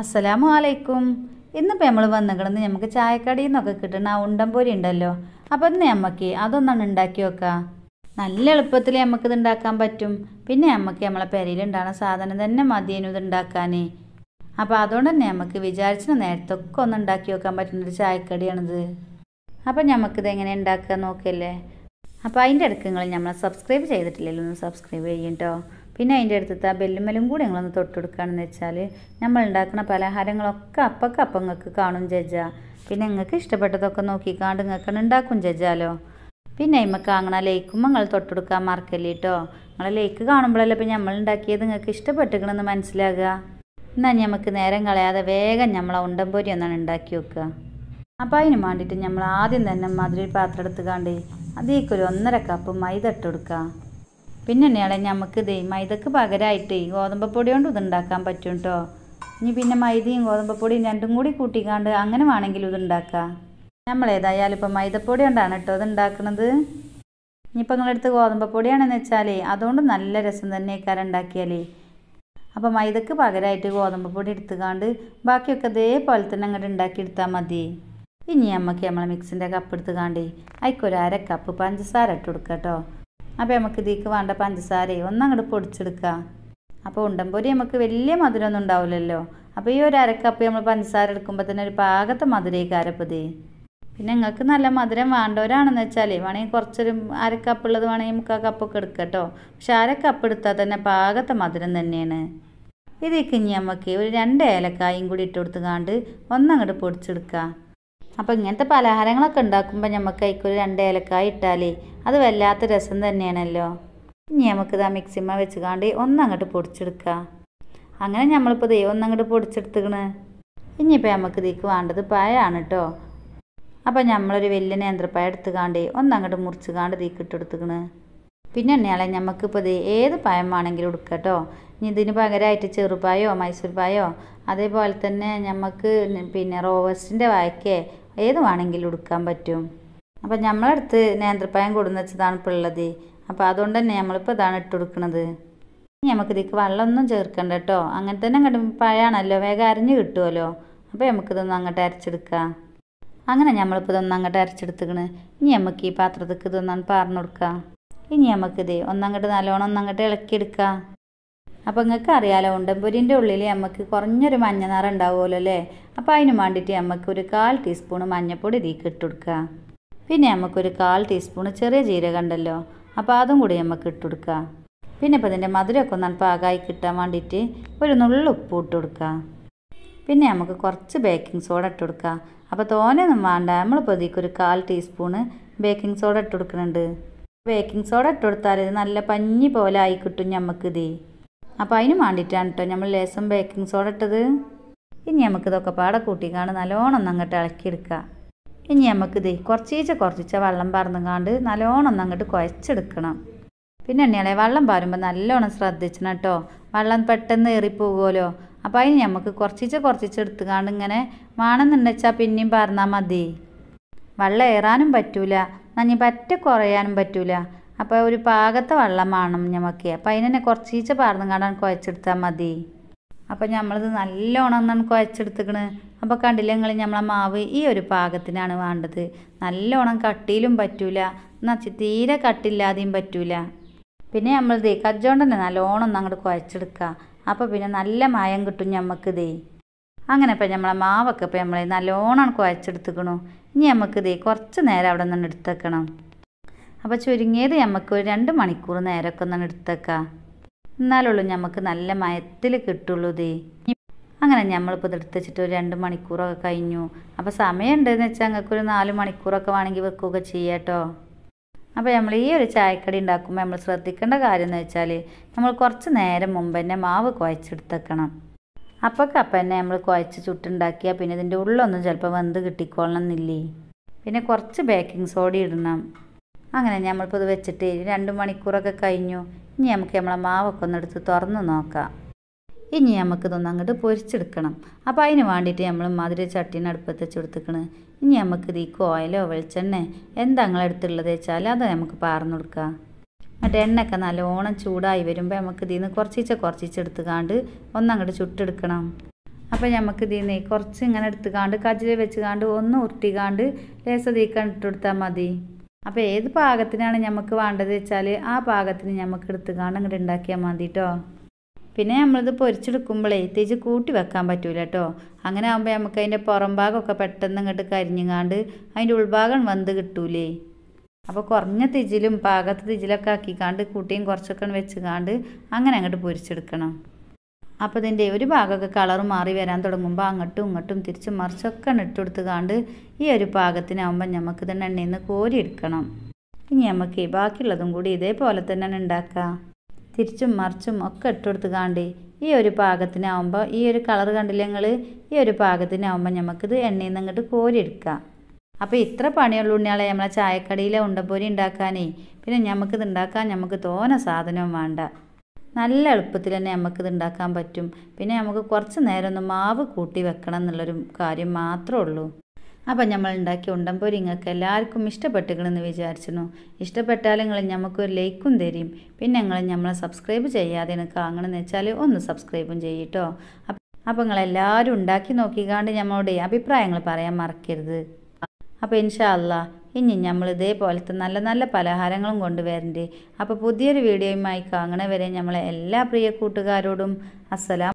അസ്സലാമു അലൈക്കും ഇന്നിപ്പോൾ നമ്മൾ വന്നിക്കണമെന്ന് നമുക്ക് ചായക്കടയിൽ നിന്നൊക്കെ കിട്ടുന്ന ആ ഉണ്ടംപൊരി ഉണ്ടല്ലോ അപ്പോൾ ഇന്ന് നമുക്ക് അതൊന്നാണ് ഉണ്ടാക്കി വെക്കാം നല്ല എളുപ്പത്തിൽ നമുക്കിത് ഉണ്ടാക്കാൻ പറ്റും പിന്നെ നമുക്ക് നമ്മളെ ഉണ്ടാകുന്ന സാധനം തന്നെ മതിയേനും ഇത് ഉണ്ടാക്കാനേ അപ്പോൾ അതുകൊണ്ട് തന്നെ നമുക്ക് വിചാരിച്ച നേരത്തൊക്കെ ഒന്ന് ഉണ്ടാക്കി വെക്കാൻ ഒരു ചായക്കടിയാണിത് അപ്പോൾ നമുക്കിത് എങ്ങനെ ഉണ്ടാക്കുക നോക്കിയല്ലേ അപ്പോൾ അതിൻ്റെ നിങ്ങൾ നമ്മളെ സബ്സ്ക്രൈബ് ചെയ്തിട്ടില്ലല്ലോ ഒന്ന് സബ്സ്ക്രൈബ് ചെയ്യും കേട്ടോ പിന്നെ അതിൻ്റെ അടുത്തത്തെ ആ ബെല്ലുമലും കൂടി നിങ്ങളൊന്ന് തൊട്ടെടുക്കുകയാണെന്ന് വെച്ചാൽ നമ്മൾ ഉണ്ടാക്കുന്ന പലഹാരങ്ങളൊക്കെ അപ്പൊക്കെ അപ്പം നിങ്ങൾക്ക് കാണും ജജ പിന്നെ നിങ്ങൾക്ക് ഇഷ്ടപ്പെട്ടതൊക്കെ നോക്കിക്കാണ്ട് നിങ്ങൾക്ക് ഉണ്ടാക്കും ജജാലോ പിന്നെ അമ്മക്ക് അങ്ങനെ ലൈക്കും നിങ്ങൾ കൊടുക്കാൻ മറക്കല്ലേ കേട്ടോ നിങ്ങളെ ലൈക്ക് കാണുമ്പോഴല്ലേ ഇപ്പം നമ്മൾ ഉണ്ടാക്കിയത് നിങ്ങൾക്ക് ഇഷ്ടപ്പെട്ടിരിക്കണമെന്ന് മനസ്സിലാകുക എന്നാൽ നമുക്ക് നേരം കളയാതെ വേഗം നമ്മൾ ഉണ്ടംപൊരി ഒന്നാണ് ഉണ്ടാക്കി വെക്കുക അപ്പം അതിന് വേണ്ടിയിട്ട് നമ്മൾ ആദ്യം തന്നെ മധുര പാത്രം എടുത്തുകാണ്ട് അതേക്കൊരു ഒന്നര കപ്പ് മൈദ ഇട്ട് കൊടുക്കുക പിന്നെ തന്നെയാണ് നമുക്ക് ഇതേ മൈദക്ക് പകരമായിട്ട് ഗോതമ്പ് പൊടി കൊണ്ട് ഇത് ഉണ്ടാക്കാൻ പറ്റും കേട്ടോ ഇനി പിന്നെ മൈദയും ഗോതമ്പൊടിയും രണ്ടും കൂടി കൂട്ടിക്കാണ്ട് അങ്ങനെ വേണമെങ്കിലും ഇത് ഉണ്ടാക്കാം നമ്മൾ ഏതായാലും ഇപ്പോൾ മൈദപ്പൊടി കൊണ്ടാണ് കേട്ടോ ഇത് ഉണ്ടാക്കുന്നത് ഇനിയിപ്പോൾ ഗോതമ്പ് പൊടിയാണെന്ന് വെച്ചാൽ അതുകൊണ്ട് നല്ല രസം തന്നെ ഇക്കാരം ഉണ്ടാക്കിയാലേ അപ്പോൾ മൈദക്ക് പകരമായിട്ട് ഗോതമ്പ് പൊടി എടുത്തുകാണ്ട് ബാക്കിയൊക്കെ ഇതേപോലെ തന്നെ അങ്ങോട്ട് ഉണ്ടാക്കിയെടുത്താൽ മതി ഇനി നമുക്ക് നമ്മളെ മിക്സിൻ്റെ കപ്പ് എടുത്തുകാണ്ട് അതിക്കൊരു അര കപ്പ് പഞ്ചസാര ഇട്ട് കൊടുക്കാം കേട്ടോ അപ്പോൾ നമുക്ക് ഇതിലേക്ക് വേണ്ട പഞ്ചസാരയും ഒന്ന് അങ്ങോട്ട് പൊടിച്ചെടുക്കുക അപ്പോൾ ഉണ്ടംപൊരി നമുക്ക് വലിയ മധുരമൊന്നും ഉണ്ടാവില്ലല്ലോ അപ്പോൾ ഈ ഒരു അരക്കപ്പ് നമ്മൾ പഞ്ചസാര എടുക്കുമ്പോൾ തന്നെ ഒരു പാകത്തെ കാരപ്പതി പിന്നെ നിങ്ങൾക്ക് നല്ല മധുരം വേണ്ടവരാണെന്ന് വെച്ചാൽ വേണമെങ്കിൽ കുറച്ചൊരു അരക്കപ്പ് ഉള്ളത് വേണമെങ്കിൽ ആ കപ്പൊക്കെ എടുക്കട്ടോ പക്ഷെ അരക്കപ്പ് എടുത്താൽ തന്നെ പാകത്തെ മധുരം തന്നെയാണ് ഇതിലേക്ക് ഇനി നമുക്ക് ഒരു രണ്ട് ഏലക്കായും കൂടി ഇട്ട് കൊടുത്തുകാണ്ട് ഒന്നങ്ങോട്ട് പൊടിച്ചെടുക്കുക അപ്പോൾ ഇങ്ങനത്തെ പലഹാരങ്ങളൊക്കെ ഉണ്ടാക്കുമ്പോൾ നമുക്ക് അതിക്കൊരു രണ്ട് ഏലക്കായ ഇട്ടാലേ അത് വല്ലാത്ത രസം തന്നെയാണല്ലോ ഇനി നമുക്കിത് ആ മിക്സിമ വെച്ചുകാണ്ട് ഒന്നങ്ങോട്ട് പൊടിച്ചെടുക്കുക അങ്ങനെ നമ്മളിപ്പോൾ ദൈവം ഒന്നങ്ങോട്ട് പൊടിച്ചെടുത്തുക്കണ് ഇനിയിപ്പോൾ നമുക്ക് ഇതിക്ക് വേണ്ടത് പായാണ് കേട്ടോ അപ്പോൾ നമ്മളൊരു വലിയ എടുത്ത് എടുത്തുകാണ്ട് ഒന്നങ്ങോട്ട് മുറിച്ചുകാണ്ട് ഇതിക്ക് ഇട്ടെടുത്തുക്കണ് പിന്നെ എണ്ണയാളെ നമുക്കിപ്പോൾ ഇത് ഏത് പായം വേണമെങ്കിലും എടുക്കാം കേട്ടോ ഇനി ഇതിന് പകരമായിട്ട് ചെറുപായോ മൈസൂർ പായോ അതേപോലെ തന്നെ നമുക്ക് പിന്നെ റോവസ്റ്റിൻ്റെ വായക്കേ ഏത് വേണമെങ്കിലും എടുക്കാൻ പറ്റും അപ്പം നമ്മളടുത്ത് നേന്ത്രപ്പഴം കൊടുന്ന് വെച്ചതാണ് ഇപ്പോൾ ഉള്ളത് അപ്പോൾ അതുകൊണ്ട് തന്നെ നമ്മളിപ്പോൾ ഇതാണ് ഇട്ട് കൊടുക്കുന്നത് ഇനി നമുക്കിതിക്ക് വെള്ളമൊന്നും ചേർക്കണ്ട കേട്ടോ അങ്ങനെ തന്നെ അങ്ങോട്ട് പഴയാണല്ലോ വേഗം അരിഞ്ഞ് കിട്ടുമല്ലോ അപ്പോൾ നമുക്കിതൊന്നും അങ്ങോട്ട് അരച്ചെടുക്കാം അങ്ങനെ നമ്മളിപ്പോൾ ഇതൊന്നും അങ്ങോട്ട് അരച്ചെടുത്തുക്കണ് ഇനി നമുക്ക് ഈ പാത്രത്തേക്ക് ഇതൊന്നാണ് പറഞ്ഞു കൊടുക്കാം ഇനി നമുക്കിത് ഒന്നങ്ങോട്ട് നല്ലോണം ഒന്നങ്ങോട്ട് ഇളക്കിയെടുക്കാം അപ്പോൾ നിങ്ങൾക്ക് അറിയാലോ ഉണ്ടംപൊരിൻ്റെ ഉള്ളിൽ നമുക്ക് കുറഞ്ഞൊരു മഞ്ഞ അല്ലേ അപ്പോൾ അതിന് വേണ്ടിയിട്ട് നമുക്ക് ഒരു കാൽ ടീസ്പൂൺ മഞ്ഞൾപ്പൊടി ഇതിൽ ഇട്ട് കൊടുക്കുക പിന്നെ നമുക്കൊരു കാൽ ടീസ്പൂൺ ചെറിയ ജീരകം ഉണ്ടല്ലോ അപ്പോൾ അതും കൂടി നമുക്ക് ഇട്ട് കൊടുക്കുക പിന്നെ ഇപ്പോൾ ഇതിൻ്റെ മധുരമൊക്കെ ഒന്ന് പാകമായി കിട്ടാൻ വേണ്ടിയിട്ട് ഒരു നുള്ള ഉപ്പ് ഇട്ട് കൊടുക്കുക പിന്നെ നമുക്ക് കുറച്ച് ബേക്കിംഗ് സോഡ ഇട്ട് കൊടുക്കുക അപ്പോൾ തോനെയൊന്നും വേണ്ട നമ്മളിപ്പോൾ ഇതിലേക്ക് ഒരു കാൽ ടീസ്പൂണ് ബേക്കിംഗ് സോഡ ഇട്ട് കൊടുക്കുന്നുണ്ട് ബേക്കിംഗ് സോഡ ഇട്ട് കൊടുത്താൽ ഇത് നല്ല പഞ്ഞി പോലെ ആയി കിട്ടും നമുക്കിത് അപ്പോൾ അതിന് വേണ്ടിയിട്ടാണ് കേട്ടോ നമ്മൾ ലേസം ബേക്കിംഗ് സോഡ ഇട്ടത് ഇനി നമുക്കിതൊക്കെ പാടെ കൂട്ടിക്കാണ് നല്ലോണം അങ്ങോട്ട് ഇളക്കിയെടുക്കുക ഇനി നമുക്കിത് കുറച്ചീച്ച കുറച്ചിച്ച വെള്ളം പറന്നുകാണ്ട് നല്ലോണം ഒന്ന് അങ്ങോട്ട് കുഴച്ചെടുക്കണം പിന്നെ എണ്ണിയാളെ വെള്ളം പാരുമ്പോൾ നല്ലോണം ശ്രദ്ധിച്ചണം കേട്ടോ വെള്ളം പെട്ടെന്ന് ഏറിപ്പോകുമല്ലോ അപ്പോൾ അതിന് നമുക്ക് കുറച്ചിച്ച കുറച്ചിച്ച എടുത്തുകാണ്ട് ഇങ്ങനെ വേണമെന്നുണ്ടെച്ചാൽ പിന്നെയും പറഞ്ഞാൽ മതി വെള്ളം ഏറാനും പറ്റൂല നഞ്ഞി പറ്റ കുറയാനും പറ്റൂല അപ്പോൾ ഒരു പാകത്തെ വെള്ളം വേണം നമുക്ക് അപ്പോൾ അതിനെ കുറച്ചീച്ച പാർന്നും കാണാൻ കുഴച്ചെടുത്താൽ മതി അപ്പോൾ നമ്മളിത് നല്ലോണം ഒന്നാണ് കുഴച്ചെടുത്തുക്കണ് അപ്പോൾ കണ്ടില്ലേ നിങ്ങൾ നമ്മളെ മാവ് ഈ ഒരു പാകത്തിനാണ് വേണ്ടത് നല്ലോണം കട്ടിയിലും പറ്റൂല എന്നാൽ തീരെ കട്ടില്ലാതെയും പറ്റൂല പിന്നെ നമ്മളിത് കജ്ജോണ്ട് തന്നെ നല്ലോണം അങ്ങോട്ട് കുഴച്ചെടുക്കുക അപ്പോൾ പിന്നെ നല്ല മായം കിട്ടും നമുക്കിതേ അങ്ങനെ ഇപ്പം നമ്മളെ മാവൊക്കെ ഇപ്പം നമ്മൾ നല്ലോണം കുഴച്ചെടുത്തുക്കണു ഇനി നമുക്കിതേ കുറച്ച് നേരം അവിടെ നിന്ന് എടുത്തേക്കണം അപ്പോൾ ചുരുങ്ങിയത് നമുക്ക് ഒരു രണ്ട് മണിക്കൂർ നേരമൊക്കെ ഒന്ന് എടുത്തേക്കാം എന്നാലുള്ളൂ നമുക്ക് നല്ല മയത്തിൽ കിട്ടുള്ളൂ ഇതേ അങ്ങനെ നമ്മളിപ്പോൾ ഇത് വെച്ചിട്ട് ഒരു രണ്ട് മണിക്കൂറൊക്കെ കഴിഞ്ഞു അപ്പോൾ സമയമുണ്ടെന്ന് വെച്ചാൽ വെച്ചാൽ ഒരു നാല് മണിക്കൂറൊക്കെ വേണമെങ്കിൽ വെക്കുകയൊക്കെ ചെയ്യാട്ടോ അപ്പോൾ നമ്മൾ ഈ ഒരു ചായക്കടി ഉണ്ടാക്കുമ്പോൾ നമ്മൾ ശ്രദ്ധിക്കേണ്ട കാര്യം എന്ന് വെച്ചാൽ നമ്മൾ കുറച്ച് നേരം മുമ്പ് തന്നെ മാവ് കുഴച്ചെടുത്തേക്കണം അപ്പോൾ കപ്പ തന്നെ നമ്മൾ കുഴച്ച് ചുട്ടുണ്ടാക്കിയാൽ പിന്നെ ഇതിൻ്റെ ഉള്ളൊന്നും ചിലപ്പോൾ വെന്ത് എന്നില്ലേ പിന്നെ കുറച്ച് ബേക്കിംഗ് സോഡ ഇടണം അങ്ങനെ നമ്മളിപ്പോൾ ഇത് വെച്ചിട്ട് രണ്ട് മണിക്കൂറൊക്കെ കഴിഞ്ഞു ഇനി നമുക്ക് നമ്മളെ മാവൊക്കെ ഒന്നെടുത്ത് തുറന്ന് നോക്കാം ഇനി നമുക്കിതൊന്ന് അങ്ങോട്ട് പൊരിച്ചെടുക്കണം അപ്പോൾ അതിന് വേണ്ടിയിട്ട് നമ്മൾ മാതിരി ചട്ടീനെ അടുപ്പത്ത് വെച്ച് കൊടുത്തിക്കണ് ഇനി നമുക്ക് ഈ ഓയിലോ വെളിച്ചെണ്ണ എന്താ നിങ്ങളെടുത്തുള്ളത് വെച്ചാൽ അത് നമുക്ക് പാർന്നു കൊടുക്കുക മറ്റേ എണ്ണയൊക്കെ നല്ലോണം ചൂടായി വരുമ്പോൾ നമുക്ക് ഇതിൽ നിന്ന് കുറച്ചിച്ച കുറച്ചിച്ച് എടുത്തുകാണ്ട് ഒന്നങ്ങോട്ട് ചുട്ടെടുക്കണം അപ്പോൾ നമുക്ക് ഇതിൽ നിന്ന് കുറച്ച് ഇങ്ങനെ എടുത്തുകാണ്ട് കജിൽ വെച്ചുകാണ്ട് ഒന്ന് ഉരുട്ടിക്കാണ്ട് ലേസ തീക്കാൻ ഇട്ടെടുത്താൽ മതി അപ്പോൾ ഏത് പാകത്തിനാണ് നമുക്ക് വേണ്ടത് വെച്ചാൽ ആ പാകത്തിന് നമുക്ക് എടുത്തുകാണ്ട് അങ്ങോട്ട് ഉണ്ടാക്കിയാൽ മതി കേട്ടോ പിന്നെ നമ്മളിത് പൊരിച്ചെടുക്കുമ്പോഴേ തേച്ച് കൂട്ടി വെക്കാൻ പറ്റൂല കേട്ടോ അങ്ങനെ ആകുമ്പോൾ നമുക്ക് അതിൻ്റെ പുറം ഭാഗമൊക്കെ പെട്ടെന്ന് ഇങ്ങോട്ട് കരിഞ്ഞുങ്ങാണ്ട് അതിൻ്റെ ഉൾഭാഗം വന്ത് കിട്ടൂലേ അപ്പോൾ കുറഞ്ഞ തിജിലും പാകത്ത് തിജിലൊക്കെ ആക്കിക്കാണ്ട് കൂട്ടിയും കുറച്ചൊക്കെ വെച്ചുകാണ്ട് അങ്ങനെ അങ്ങോട്ട് പൊരിച്ചെടുക്കണം അപ്പോൾ ഇതിൻ്റെ ഒരു ഭാഗമൊക്കെ കളർ മാറി വരാൻ തുടങ്ങുമ്പോൾ അങ്ങോട്ടും ഇങ്ങോട്ടും തിരിച്ച് മറിച്ചൊക്കെ കാണ്ട് ഈ ഒരു പാകത്തിനാവുമ്പോൾ നമുക്ക് തന്നെ എണ്ണയിൽ നിന്ന് എടുക്കണം ഇനി നമുക്ക് ബാക്കിയുള്ളതും കൂടി ഇതേപോലെ തന്നെ ഉണ്ടാക്കാം തിരിച്ചും മറിച്ചും ഒക്കെ ഇട്ടുകൊടുത്ത് കാണ്ടി ഈ ഒരു പാകത്തിനാവുമ്പോൾ ഈ ഒരു കളർ കണ്ടില്ലേ നിങ്ങൾ ഈ ഒരു പാകത്തിനാവുമ്പോൾ നമുക്കിത് എണ്ണയിൽ നിന്ന് അങ്ങോട്ട് കോരിയെടുക്കാം അപ്പോൾ ഇത്ര പണിയുള്ള ഉണ്ണിയാളെ നമ്മളെ ചായക്കടയിലെ ഉണ്ടപ്പൊരി ഉണ്ടാക്കാനേ പിന്നെ നമുക്കിത് ഉണ്ടാക്കാൻ നമുക്ക് തോന സാധനവും വേണ്ട നല്ല എളുപ്പത്തിൽ തന്നെ നമുക്കിത് ഉണ്ടാക്കാൻ പറ്റും പിന്നെ നമുക്ക് കുറച്ച് നേരം ഒന്ന് മാവ് കൂട്ടി വെക്കണം എന്നുള്ളൊരു കാര്യം മാത്രമേ ഉള്ളൂ അപ്പം നമ്മൾ ഉണ്ടാക്കിയ ഉണ്ടംപൊരി നിങ്ങൾക്ക് എല്ലാവർക്കും ഇഷ്ടപ്പെട്ടുകളെന്ന് വിചാരിച്ചിരുന്നു ഇഷ്ടപ്പെട്ടാൽ നിങ്ങൾ നമുക്കൊരു ലൈക്കും തരും പിന്നെ നിങ്ങൾ നമ്മളെ സബ്സ്ക്രൈബ് ചെയ്യാതെ എനിക്ക് എന്ന് വെച്ചാൽ ഒന്ന് സബ്സ്ക്രൈബും ചെയ്യട്ടോ അപ്പോൾ നിങ്ങളെല്ലാവരും ഉണ്ടാക്കി നോക്കിക്കാണ്ട് ഞമ്മളുടെ അഭിപ്രായങ്ങൾ പറയാൻ മറക്കരുത് അപ്പോൾ ഇൻഷാല്ല ഇനി നമ്മൾ ഇതേപോലത്തെ നല്ല നല്ല പലഹാരങ്ങളും കൊണ്ടുവരണ്ടേ അപ്പോൾ പുതിയൊരു വീഡിയോയുമായി കാണുന്നവരെ നമ്മളെ എല്ലാ പ്രിയ കൂട്ടുകാരോടും അസ്സലാം